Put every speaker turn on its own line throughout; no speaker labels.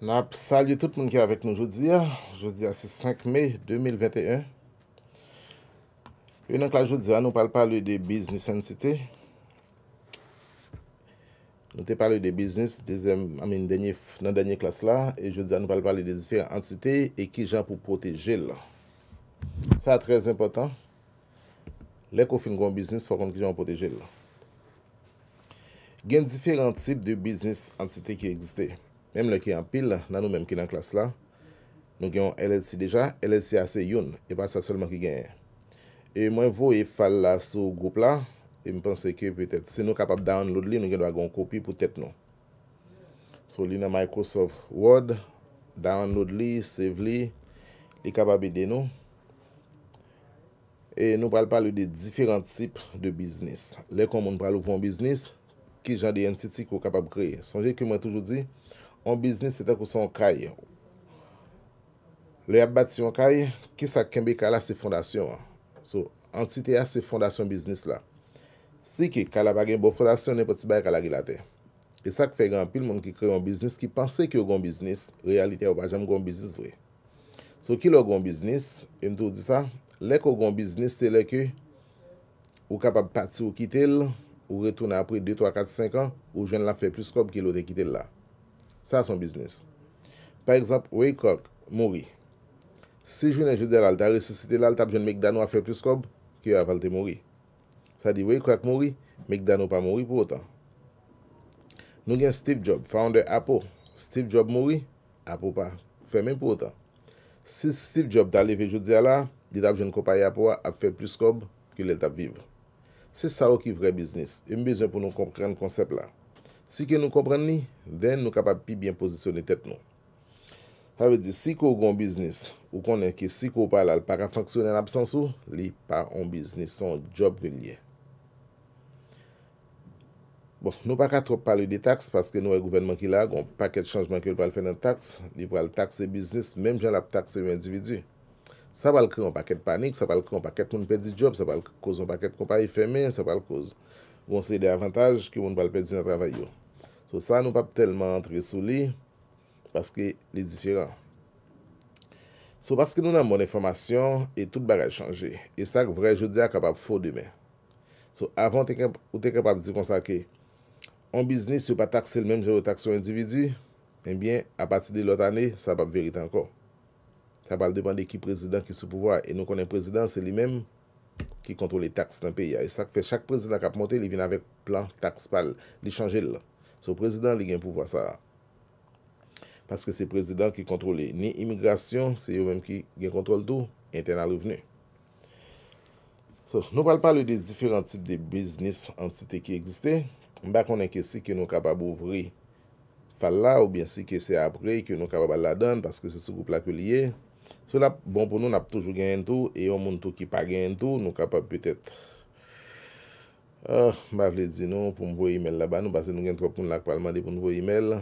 Nap, salye tout moun ki avèk nou joudia. Joudia se 5 May 2021. Yon anke la joudia, nou pal pali de business entite. Nou te pali de business, ame nan denye klas la. E joudia nou pal pali de diferent entite e ki jan pou poteje la. Sa trez important. Lè ko fin kon business, fokon ki jan poteje la. Gen diferent tip de business entite ki existe. Mèm lè ki an pil, nan nou mèm ki nan klas la, nou gen yon LSI deja, LSI ase yon, e pa sa solman ki gen. E mwen vou e fal la sou goup la, e mwen pense ki, se nou kapap download li, nou gen do a gon kopi pou tèt nou. So li nan Microsoft Word, download li, save li, e kapap ide nou. E nou pral pali de diferent tip de biznis. Lè kon moun pral ouvon biznis, ki jan de entiti ko kapap kreye. Sonje ki mwen toujou di, On biznis se te kousan on kaye. Le ap bati on kaye, ki sak kembe kal a se fondasyon. So, antite a se fondasyon biznis la. Si ki, kal ap agen bo fondasyon, ne poti baye kal agen la te. E sak fegan pil moun ki kre yon biznis, ki panse ki yon biznis, realite yon bajan yon biznis vwe. So, ki lò yon biznis, yon tou di sa, lek yon biznis, se lek yon kapab pati ou kitel, ou retouna apri 2, 3, 4, 5 an, ou jen la fe plus kop ki lò de kitel la. Sa son biznis. Par exemple, Weikok mori. Si jounen joudel al tari, si sitel al tap joun Mekdano a fe plis kob, ki yo avalte mori. Sa di Weikok mori, Mekdano pa mori pou otan. Nou gen Steve Jobs, founder Apo. Steve Jobs mori, Apo pa. Fe men pou otan. Si Steve Jobs talive joudel ala, di tap joun kopay Apo a fe plis kob, ki yo lel tap viv. Si sa ou ki vre biznis, yon bezwen pou nou konkren konsep la. Si ke nou kompren li, den nou kapap pi byen posisyon li tet nou. Fave di, si ko ou goun biznis, ou konen ki si ko ou palal pa ka fanksyon en absansou, li pa ou biznis, son job vi liye. Bon, nou pa ka trop pali di taks, paske nou e gouvenman ki lag, ou paket chanjman ki ou pali fènen taks, li pali taks e biznis, menm jen ap taks e yon individu. Sa pal kre ou paket panik, sa pal kre ou paket moun pedi job, sa pal kre kouz ou paket kompa e fèmen, sa pal kouz. Gon se de avantaj ki moun pal pe di nan travay yo. So sa nou pap telman tre soli, paske li diferan. So paske nou nan moun informasyon, e tout bagaj chanje. E sa k vrej je di ak kapap fo demen. So avan ou te kapap di konsake, an biznis yo pa takse l menm jè ou takse an individi, enbyen, apati de lot ane, sa pap verit anko. Sa pal depande ki prezident ki sou pouvwa, e nou konen prezident se li menm, ki kontrole taks tanpeya. E sak fe chak prezident kap monte, li vin avek plan taks pal, li chanjil. So prezident li gen pou vwa sa. Paske se prezident ki kontrole ni imigrasyon, se yo men ki gen kontrole tou, entenal revenu. Nou pal pal ou de diferent tip de biznis, entite ki egzite, bak konen ke si ke nou kapab ouvri fal la ou bien si ke se apre ke nou kapab la don paske se soukoup lakou liye. Se la bon pou nou n ap toujou gen yon tou, e yon moun tou ki pa gen yon tou, nou kapap petet. Ah, ba vle di nou pou m vwe email la ba, nou basi nou gen trop moun lak palman di pou m vwe email.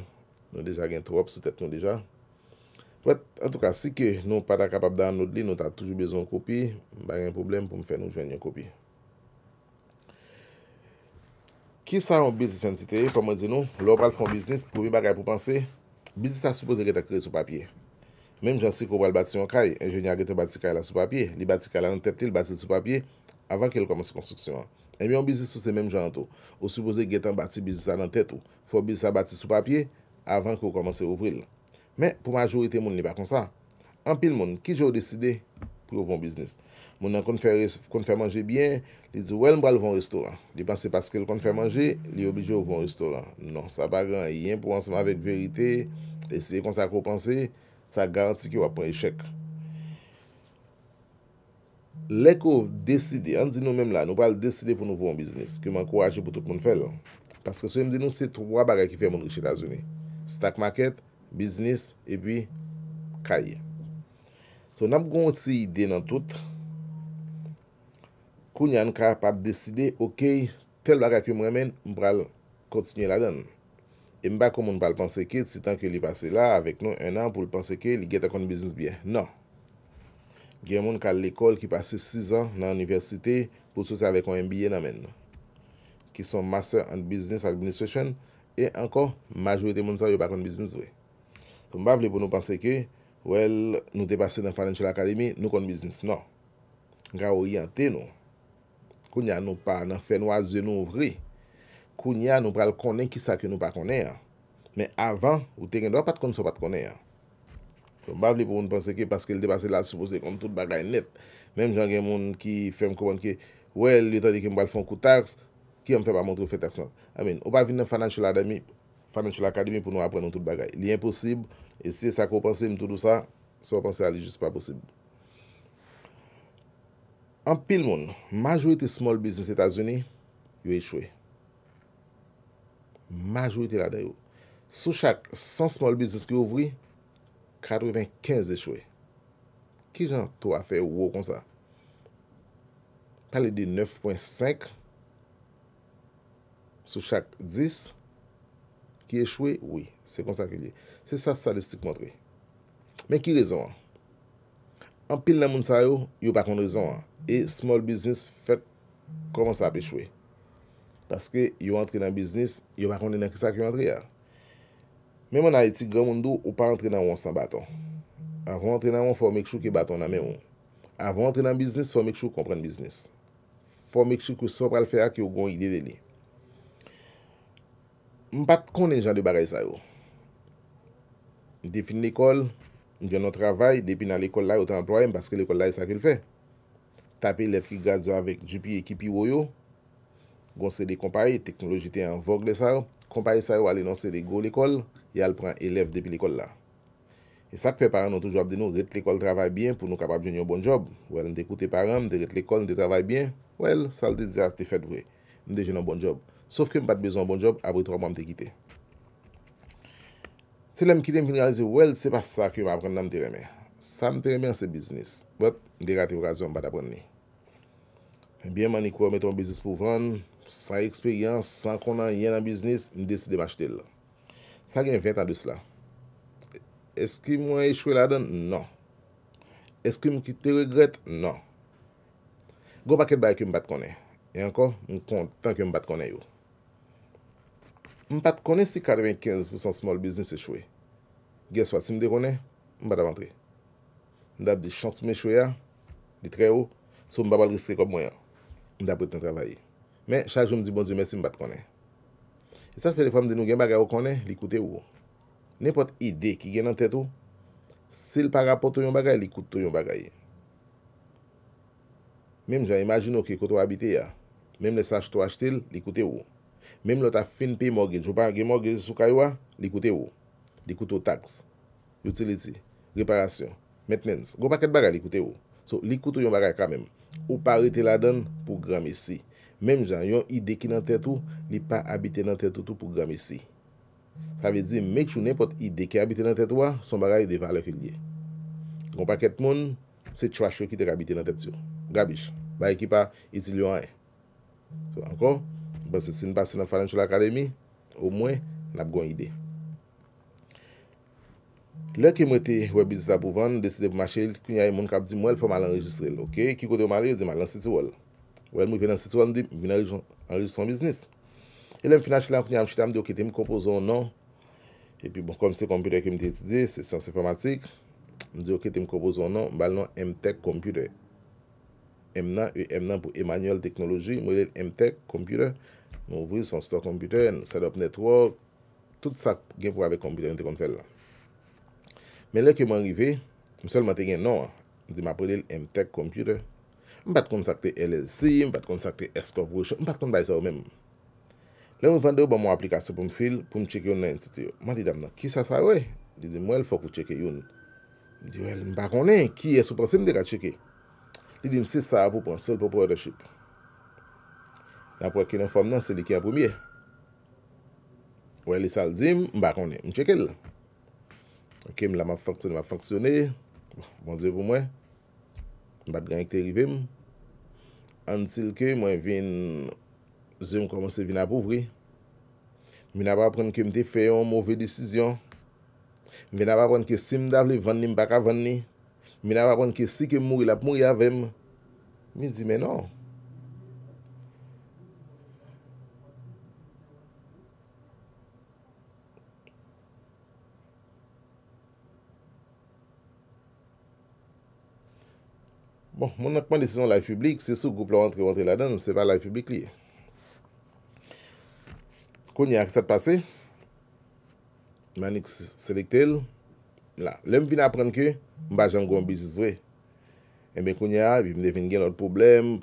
Nou deja gen trop, se tet nou deja. Wè, an tou ka, si ke nou pata kapap dan nou li, nou ta toujou bezon kopi, ba gen problem pou m fè nou jwen yon kopi. Ki sa yon bizis entite? Koman di nou, lopal fon bizis pou vi bagay pou panse, bizis sa supose reta kre sou papye. Mèm jan si kou wèl bati yon kay, enjènyar gète bati kay la sou papye, li bati kay la nan tèptè, li bati sou papye avan kèl komanse konstruksyon an. Mèm yon bizis sou se mèm jan an tou. Ou supose gèten bati bizis an nan tèptè ou, fò bizis sa bati sou papye avan kèl komanse ouvril. Mè, pou majorite moun li pa kon sa. Ampil moun, ki jò ou deside pou yon voun bizis. Moun an kon fè manje byen, li di wèl mwèl voun restoran. Li panse paske l kon fè manje, li obije yon voun restoran. Non, sa pa gran, yon pou ansman Sa garanti ki w apen e chek. Lèk ou deside, an di nou mèm la, nou pral deside pou nou voun biznis. Ki m an kouwaje pou tout moun fèl. Paske sou m di nou se 3 bagay ki fè moun riche la zouni. Stack market, biznis, epi kaye. So nab goun ou ti ide nan tout. Kou nyan karep ap deside, ok, tel bagay ki m remen, m pral konti nye la dene. E mba kou moun pa l panse ke, si tanke li pase la avek nou enan pou l panse ke li geta kon biznis biye. Non. Gen moun ka l ekol ki pase 6 an nan aniversite pou sou se avek kon en biye nan men nou. Ki son master and business administration. E anko, majwete moun san yo pa kon biznis we. Ton mba vle pou nou panse ke, well, nou te pase nan financial academy, nou kon biznis. Non. Ga ou yante nou. Kou nyan nou pa nan fen wazye nou ouvri. Non. Koun ya nou pral konen ki sa ke nou pa konen ya. Men avan, ou te gen do pat konen sa pat konen ya. Mbav li pou moun pense ke, paske l de base la suppose kon tout bagay net. Menm jan gen moun ki fem koupan ke, wè l lita di ke mbal fon koutaks, ki yon mfe pa montre fete aksan. Amin. Mbav vin nan financial academy pou nou apren nou tout bagay. Li yon posib, e si sa koupanse mtou dou sa, sa wopanse a li jis pa posib. An pil moun, majwete small business Etats-Unis, yon echwe. majwite la den yo. Sou chak 100 small business ki ouvri, 95 e chwe. Ki jan to a fe wou kon sa? Pali di 9.5, sou chak 10, ki e chwe, wou. Se kon sa ki li. Se sa sadistik montre. Men ki rezon an? An pil nan moun sa yo, yo pa kon rezon an. E small business fèk kon sa ap e chwe. Paske yon entre nan biznis, yon pa konde nan kisa ki yon entre ya. Memo nan etik gran moun do, yon pa entre nan yon san baton. Avon entre nan yon, fò mèk chou ki baton nan men yon. Avon entre nan biznis, fò mèk chou kompren biznis. Fò mèk chou ki sou pral fè a ki yon gwen yi dè dè li. M pat konen jan de bagay sa yo. Define l'ekol, gen nou travay, depine nan l'ekol la yon tan ployen, paske l'ekol la yon sa ki l'fè. Taper lèf ki gazyo avèk jipi e ekipi woy yo, Gon se de kompari, teknolojite an vogue de sar, kompari sar wale nan se de go l'ekol, yal e pran elev depi l'ekol la. E sa kpe paran nou toujwap de nou, ret l'ekol travay bien pou nou kapap jenyon bon job. Wel, m de koute paran, m de ret l'ekol, m de travay bien, wel, salde zart te fed wè, m de jenyon bon job. Sof ke m bat bezon bon job, abri tron m wam te kite. Se lem kite m finalize, wel, se pa sa ki wap rendan m te reme. Sa m te reme an se biznis, wot, m de rati orasyon bat aprenne ni. Bien mani kwa meton biznis pou vran, San eksperyans, san konan yè nan biznis, ni desi de m'achete lò. San gen 20 an de s'la. Eski mwen yè chwe la den? Non. Eski mwen ki te regret? Non. Gop akèd baye ke m'bat konè. E ankon, mwen kontan ke m'bat konè yò. M'bat konè si 95% small business yè chwe. Gè swat si mde konè, mwen bat avantre. Mwen dap di chans mwen chwe ya, di tre yò, sou mwen babal riske kòm mwen. Mwen dap reten travayi. Men, saj jom di bonzi men si mbat konen. Saj pe de fom di nou gen bagay ou konen, likoute ou. Nenpot ide ki gen an tèt ou, sil pa rapot tou yon bagay, likoute tou yon bagay. Mem jwa imagine ou ki koto habite ya, mem le saj tou ashtil, likoute ou. Mem le ta fin pe mortgage, ou pa ge mortgage sou kaywa, likoute ou. Likoute ou tax, utility, reparasyon, maintenance. Gou paket bagay, likoute ou. So, likoute ou yon bagay kamem. Ou pa rete ladan pou grame si. Mem jan, yon ide ki nan tèt ou, ni pa habite nan tèt ou tou pou grame si. Fave di, mek chou nepot ide ki habite nan tèt ou wa, son bagay yon devan lèk yon liye. Gon pa ket moun, se chwa chou ki tek habite nan tèt yon. Gabish, baye ki pa iti lyo an e. So ankon, bansi sin basi nan falen chou l'akademi, ou mwen, nab gwen ide. Lèk yon mwete webizita pouvan, deside pou machel, kwenye yon moun kap di mwen, fwa malan rejistrel. Ok, kiko de mary, yon di malan siti wol. Mwen mwen ven an sitwa, mwen ven an rizik an rizik son biznis. E lèm fina chilan kwenye am chita, mwen di yo ke tem kompozon nan e pi bon kom se komputer ke mwen di etide se sens informatik, mwen di yo ke tem kompozon nan, mwen bal nan M-Tech komputer. M nan e M nan pou Emanuel Teknologi, mwen mwen el M-Tech komputer, mwen ouvri son sitwa komputer, mwen set up network tout sa gen pou ave komputer mwen te kon fel la. Men lè ke mwen rive, mwen sol mante gen nan mwen di m apre li el M-Tech komputer Mbat kon sakte LLC, mbat kon sakte escorpion, mbat kon bay sa ou menm. Le mwen vande ou ban mwen aplikasyon pou m fil, pou m cheke yon nan intityo. Man di dam nan, ki sa sa we? Di di mwen fok ou cheke yon. Di di non, mwen mbakone, ki e sou prasim de ka cheke. Di di m six sa apou pou an sol pou pradeship. La pou ek ki nan fom nan, se di ki apou miye. Mwen li sal zim, mbakone, mcheke l. Ok, m la m a faksyone, m a faksyone. Bon zi pou mwe. Mbat gen ekte rivem. Antil ke mwen vin, ze m komanse vin apouvri, mi nan pa pren kem de feyon, mouve disizyon, mi nan pa pren kem si m davle venni m baka venni, mi nan pa pren kem si kem m mouri la m mouri avem, mi di men nan. Bon, moun akman disisyon lai publik, se sou goup la antre vante la dan, se pa lai publik li. Konya aksep pase, manik selekte l, la, lem vina aprenke, mbajan goun bizis vwe. Eme konya, vim devin gen ot problem,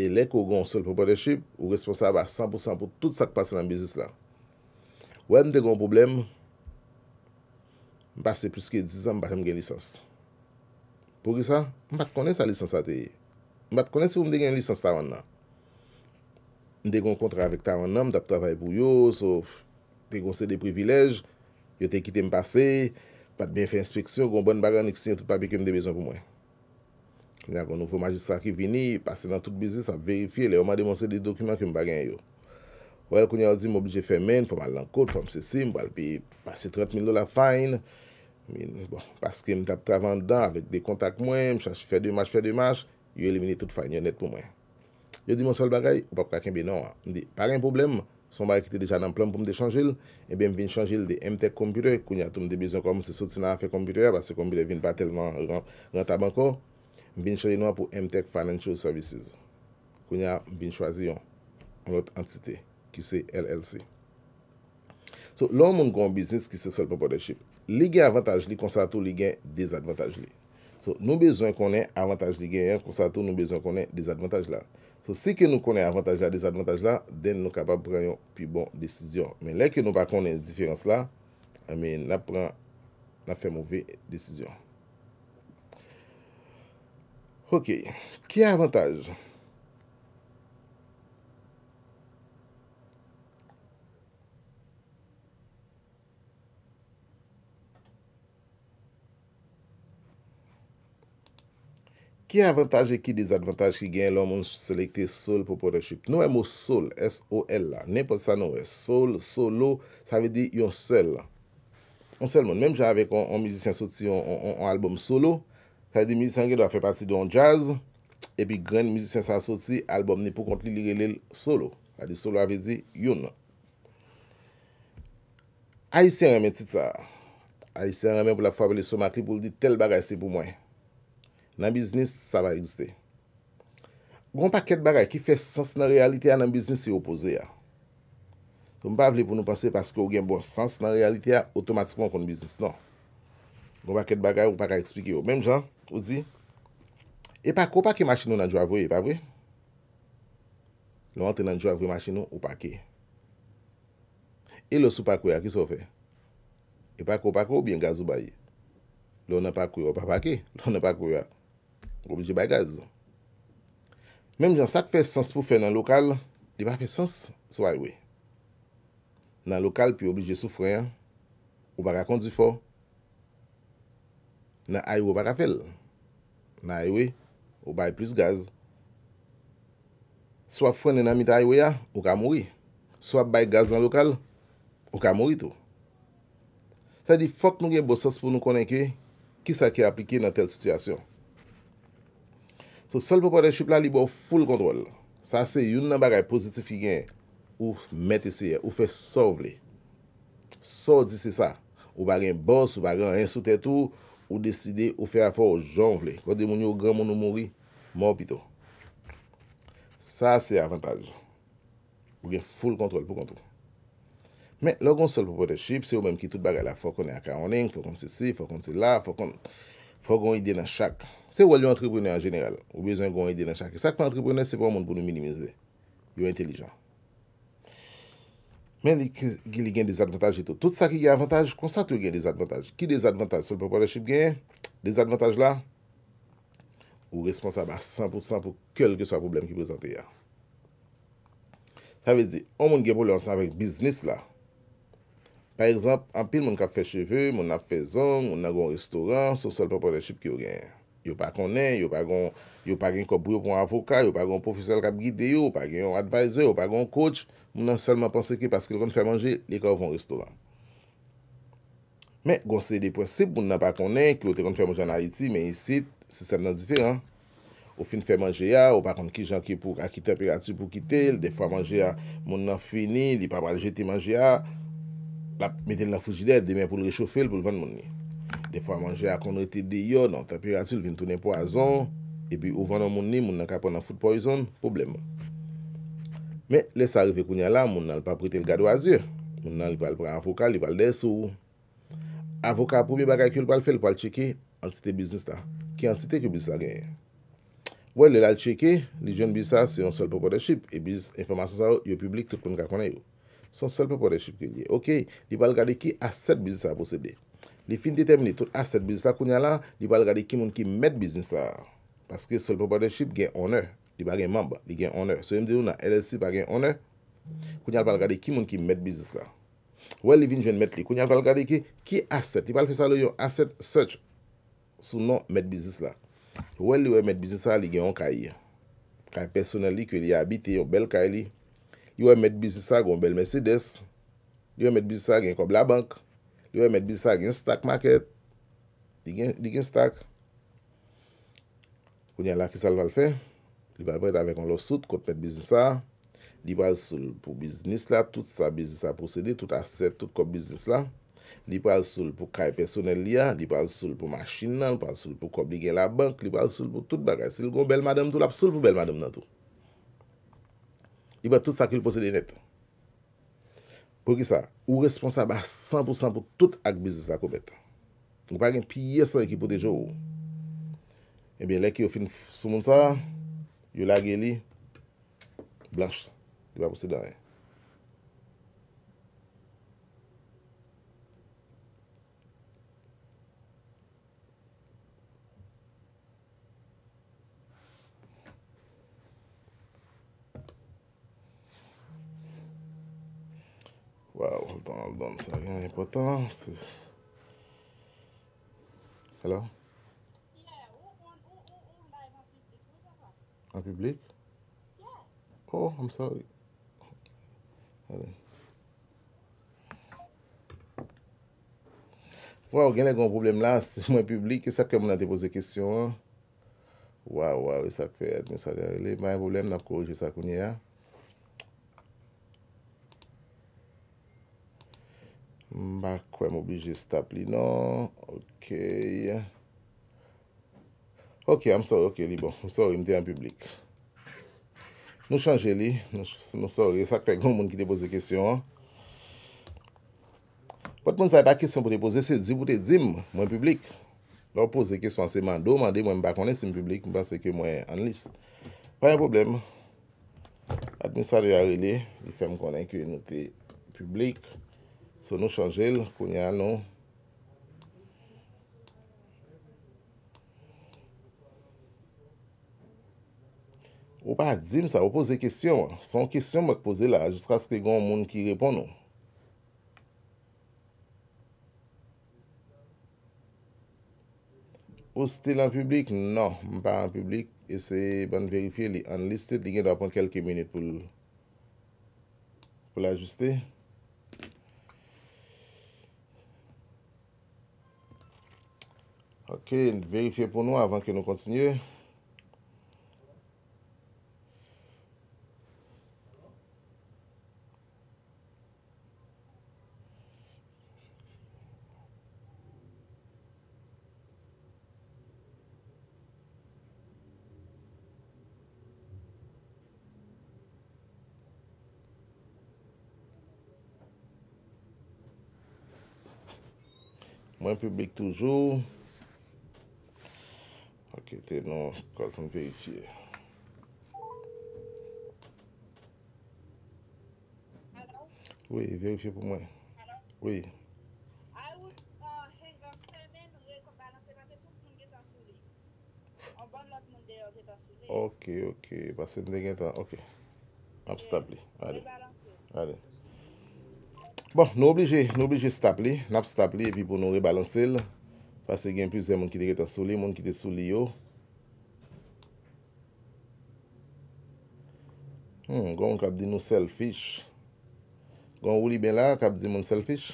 e lek ou goun sol proporeship, ou responsab a 100% pou tout sak pase nan bizis la. Ou an de goun problem, mbase pluske 10 an mbajan gen lisans. Pou ki sa, mat konen sa lisansateye. Mat konen si ou mde gen lisans ta wan nan. Mde kon kontra vek ta wan nan, mdap travay pou yo, so te kon se de privilej, yo te kite mpase, pat ben fe inspeksyon, kon bon bagan niksine tout pa pe kem de bezon pou mwen. Konya kon nouvo magistra ki vini, pase nan tout bizis ap verifi, le oman de monsen de dokumen kem bagan yo. Woye konya ozi m oblije femen, fwa mal lankot, fwa msesim, mbo alpi pase 30 mil do la fayn, Mwen, bon, paske m tap travan dan, avèk de kontak mwen, m chansi fè d'imaj, fè d'imaj, yo elimini tout fè yon net pou mwen. Yo di moun sol bagay, wap kakèm be nan, m di, parè m poublem, son bagay ki te deja nan plom pou m de chanjil, e eh bè m vin chanjil de M-Tech Computer, kounya tout m de bizon kom, m se sot si nan a fè Computer, bas se Computer vin pa telman renta banko, m vin chanjil nan pou M-Tech Financial Services. Kounya, vin chwazi yon, anot entite, ki se LLC. So, lò moun kon biznis ki se sol popo de ship, Li gen avantage li, konservato li gen dezavantage li. So nou bezwen konen avantage li gen, konservato nou bezwen konen dezavantage la. So se ke nou konen avantage la, dezavantage la, den nou kapab preyon pi bon desisyon. Men lè ke nou va konen zifirans la, men la pren, la fe mouvè desisyon. Ok, ki avantage? Ki avantaj e ki dezavantaj ki gen loun moun selekte sol pou potenship? Nou e mou sol, S-O-L la. Nen pot sa nou e. Sol, solo, sa ve di yon sel. Yon sel moun. Mem javè kon mizisyen soti yon alboum solo. Sa ve di mizisyen gen do a fe pati do yon jazz. E pi gren mizisyen sa soti, alboum ni pou konti li gè lèl solo. Sa ve di solo, sa ve di yon. Aisyen reme tit sa. Aisyen reme pou la fabele somakri pou li di tel bagay se pou mwenye. Nan biznis, sa va existe. Gon pa ket bagay ki fe sens nan realite ya nan biznis, si opoze ya. Ton pa vle pou nou pase paske ou gen bon sens nan realite ya, otomatik pon kon biznis, non. Gon pa ket bagay ou pa ka eksplike yo. Mem jan, ou di, epa ko pa ke masino nan jwa e vwe, epa vwe? Lo ante nan jwa vwe masino, opa ke. E lo sou pa kwe, a ki sou fe? Epa ko pa ko, ou bien gaz ou bayi? Lo ane pa kwe, opa pa ke? Lo ane pa kwe, a... Oblije bay gaz. Mem jan sak fe sens pou fe nan lokal, di ba fe sens sou aywe. Nan lokal pou yo oblije sou frena, ou baka kondi fo. Nan aywe ou baka fel. Nan aywe, ou bay plus gaz. So ap frene nan mita aywe ya, ou ka mouri. So ap bay gaz nan lokal, ou ka mouri tou. Fè di fok nou gen bo sens pou nou konenke ki sa ki aplike nan tel situasyon. So sol popote ship la li bo ful kontrol. Sa se yon nan bagay pozitif gen ou meteseye, ou fe so vle. So di se sa, ou bagay en bors, ou bagay en insulte tou, ou deside ou fe a fo ou jan vle. Kwa demouni ou gran moun ou mouri, mou pito. Sa se avantage. Ou gen ful kontrol pou kontro. Men, logon sol popote ship se ou menm ki tout bagay la fok konen a ka aneng, fok konen se si, fok konen se la, fok konen... Fwa gwen ide nan chak. Se walyo entreprenè an jeneral, ou bezan gwen ide nan chak. Sak pa entreprenè, se pou an moun pou nou minimize de. Yo entelijan. Men li gen dezavantaj eto. Tout sa ki gen avantaj, konsant yo gen dezavantaj. Ki dezavantaj? Se l'proporeship gen, dezavantaj la, ou responsable a 100% pou kelke sa problem ki prezante ya. Sa ve di, an moun gen pou lansan avèk biznis la, Par exemple, apil moun ka fè cheve, moun nan fè zang, moun nan goun restoran, sou sol proporeship ki yo gen. Yo pa konen, yo pa gen kob brio kon avoka, yo pa gen profesyonel kap guide yo, yo pa gen yon advisor, yo pa gen yon coach, moun nan selman panse ki paske yon kon fè manje, li kon yon restoran. Men, gonsè de precipe, moun nan pa konen, ki yon te kon fè manje an Haiti, men yi sit, sistem nan diferan. Ou fin fè manje ya, ou pa kon ki jan ki pou akitemperatif pou kite, de fwa manje ya, moun nan fini, li papal jeti manje ya. La non, meten la fujide demen pou l rechofel pou l ven mouni. De fwa manje akon rete de yon, tapir asil vin tonen poazon, epi ou ven mouni mounan ka ponan fud poison, poublem. Me, le sarif e kounya la, mounan l pa priten l gado azyer, mounan li pal pran avoka, li pal desu. Avoka pou bi baga kyl pal fel, pal cheke, al site biznis ta, ki an site ki biznis la genye. Woy, le la cheke, li joun biznis sa, se yon sol poko de ship, epi informasyon sa yo, yo publik, tout kon kakona yo. Son sel proporeship ki liye. Ok, li bal gade ki aset bizis la posede. Li fin ditem li, tout aset bizis la, kounyan la, li bal gade ki moun ki met bizis la. Paske sel proporeship gen honor. Li bal gen mamba, li gen honor. Se yon mdi yon la, LSI bal gen honor, kounyan bal gade ki moun ki met bizis la. Wel li vin jen met li, kounyan bal gade ki, ki aset, li bal fesa lo yo, aset sech, sou non met bizis la. Wel li we met bizis la, li gen on kayi. Kayi personel li, kwe li abite yo, bel kayi li, yon met bizisa gen kombe la bank, yon met bizisa gen stak maket, di gen stak, kou nyan la ki salval fe, li pa bret ave kon lo sout, kote met bizisa, li pa asoul pou biznis la, tout sa bizisa pou sede, tout aset, tout kope bizis la, li pa asoul pou kay personel li ya, li pa asoul pou machin nan, li pa asoul pou kombe gen la bank, li pa asoul pou tout bagay, si l kon bel madem tou la, asoul pou bel madem nan tou, I ba tout sakil posede net. Po ki sa, ou responsable a 100% pou tout ak eh bizis la koubet. Ou pa gen piye sa ekipo dejo ou. Ebyen, lè ki ou fin sou moun sa, yu la geni, blanche. I ba posede rey. Wa ou, don, don, sa gen yon impotant. Hello? Yeah, ou, ou, ou, ou, ou, ou, ou, ou, ou, ou, ou, ou, ou, ou, ou, ou, ou, ou. An publik? Yeah. Oh, ou, I'm sorry. Ali. Wa ou, gen e gen yon problem la, se mwen publik, sa ke mwen a depoze kisyon. Wa, wa, we sa kwe, admen sa gen rele. Ma yon problem, la kowjwe sa kounye ya. Mba kwen moblije stap li nan. Ok. Ok, am sor. Ok, li bon. M sor, im te an publik. Nou chanje li. M sor, yon sak pek nou moun ki te pose kesyon. Pot moun zay pa kesyon pou te pose, se di pou te dim. Mwen publik. Lò, pose kesyon, se mando mande, mwen mba konen si m publik. Mba se ke mwen an list. Payan problem. Administrari a rele, li fem konen ki yon te publik. Se nou chanjel, kouni an nou. Ou pa, zim sa, ou pose kisyon. Son kisyon mwen pose la, jistras ki goun moun ki repon nou. Oste la publik? Non, mwen pa la publik. Ese, mwen verifi li an liste, li gen dwa pon kelke minute pou l'ajuste. Ok, verifye pou nou avan ke nou kontinye. Mwen publik toujou. Ok, te nou kòl kon vewifiye. Oui, vewifiye pou mwen. Oui. Uh, bon ok, ok, pa se mne gen tan. Ok, nab stap li. Ale, ale. Bon, nou oblije, nou oblije stap li. Nab stap li, epi pou nou rebalanse lè. Pase gen pise moun ki de geta soli, moun ki de soli yo. Goun kap di nou selfish. Goun wou li ben la, kap di moun selfish.